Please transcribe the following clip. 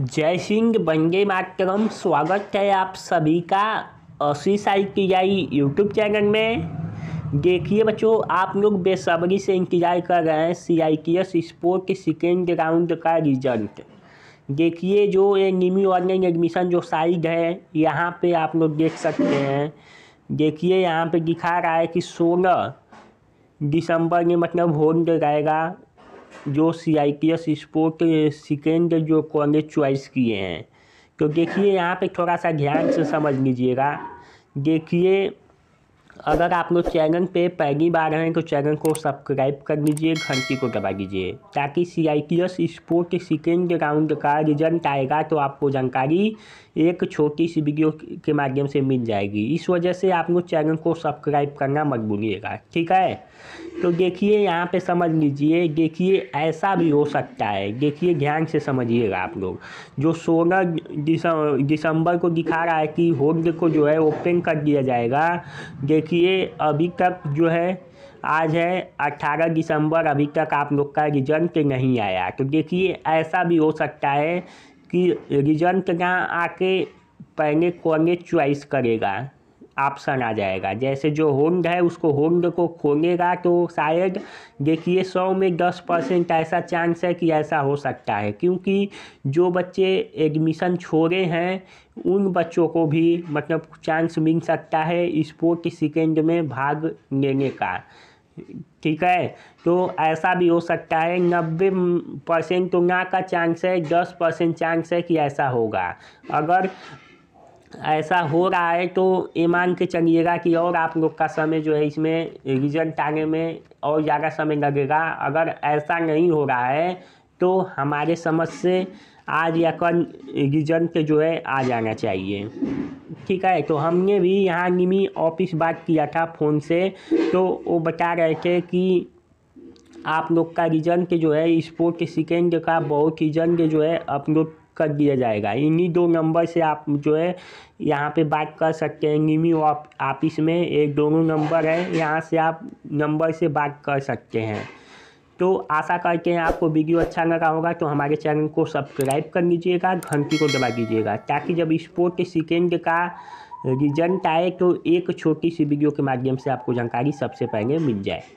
जय सिंह बंगे मातरम स्वागत है आप सभी का अस्सी साई की जाई यूट्यूब चैनल में देखिए बच्चों आप लोग बेसब्री से इंतजार कर रहे हैं C I T S sport second round का रिजल्ट देखिए जो ये निमी ऑनलाइन एडमिशन जो साइड है यहाँ पे आप लोग देख सकते हैं देखिए यहाँ पे दिखा रहा है कि सोलह दिसंबर में मतलब होल्ड रहेगा जो C I P S sport second जो कॉलेज च्वाइस किए हैं तो देखिए यहाँ पे थोड़ा सा ध्यान से समझ लीजिएगा देखिए अगर आप लोग चैनल पे पहली बार हैं तो चैनल को सब्सक्राइब कर लीजिए घंटी को दबा दीजिए ताकि C I T S sport के सेकेंड राउंड का रिजल्ट आएगा तो आपको जानकारी एक छोटी सी वीडियो के माध्यम से मिल जाएगी इस वजह से आप लोग चैनल को सब्सक्राइब करना मत भूलिएगा ठीक है तो देखिए यहाँ पे समझ लीजिए देखिए ऐसा भी हो सकता है देखिए ध्यान से समझिएगा आप लोग जो सोलह दिसंबर को दिखा रहा है कि होल्ड को जो है ओपन कर दिया जाएगा देख देखिए अभी तक जो है आज है 18 दिसंबर अभी तक आप लोग का रिजल्ट नहीं आया तो देखिए ऐसा भी हो सकता है कि रिजल्ट ना आके पहले कॉलेज चॉइस करेगा ऑप्शन आ जाएगा जैसे जो होंड है उसको होंड को खोलेगा तो शायद देखिए सौ में दस परसेंट ऐसा चांस है कि ऐसा हो सकता है क्योंकि जो बच्चे एडमिशन छोड़े हैं उन बच्चों को भी मतलब चांस मिल सकता है स्पोर्ट सेकेंड में भाग लेने का ठीक है तो ऐसा भी हो सकता है नब्बे परसेंट तो ना का चांस है दस परसेंट चांस है कि ऐसा होगा अगर ऐसा हो रहा है तो ये मान के चलिएगा कि और आप लोग का समय जो है इसमें रिजल्ट आने में और ज़्यादा समय लगेगा अगर ऐसा नहीं हो रहा है तो हमारे समझ से आज या कल रिजल्ट के जो है आ जाना चाहिए ठीक है तो हमने भी यहाँ निमी ऑफिस बात किया था फ़ोन से तो वो बता रहे थे कि आप लोग का रीजन के जो है स्पोर्ट के सेकेंड का बहुत ही के जो है अपलोड कर दिया जाएगा इन्हीं दो नंबर से आप जो है यहाँ पे बात कर सकते हैं निमी ऑफिस में एक दोनों नंबर है यहाँ से आप नंबर से बात कर सकते हैं तो आशा करते हैं आपको वीडियो अच्छा लगा होगा तो हमारे चैनल को सब्सक्राइब कर लीजिएगा घंटी को दबा दीजिएगा ताकि जब स्पोर्ट के सेकेंड का रिजल्ट आए तो एक छोटी सी वीडियो के माध्यम से आपको जानकारी सबसे पहले मिल जाए